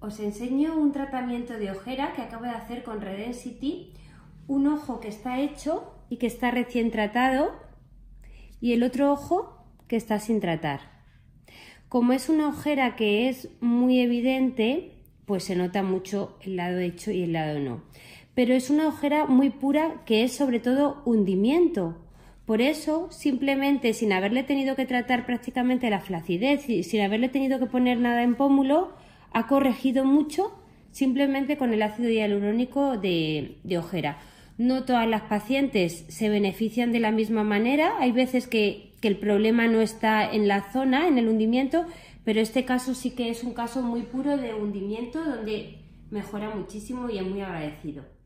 Os enseño un tratamiento de ojera que acabo de hacer con Redensity, un ojo que está hecho y que está recién tratado y el otro ojo que está sin tratar. Como es una ojera que es muy evidente, pues se nota mucho el lado hecho y el lado no. Pero es una ojera muy pura que es sobre todo hundimiento. Por eso, simplemente sin haberle tenido que tratar prácticamente la flacidez y sin haberle tenido que poner nada en pómulo, ha corregido mucho simplemente con el ácido hialurónico de, ojera. No todas las pacientes se benefician de la misma manera. Hay veces que el problema no está en la zona, en el hundimiento, pero este caso sí que es un caso muy puro de hundimiento donde mejora muchísimo y es muy agradecido.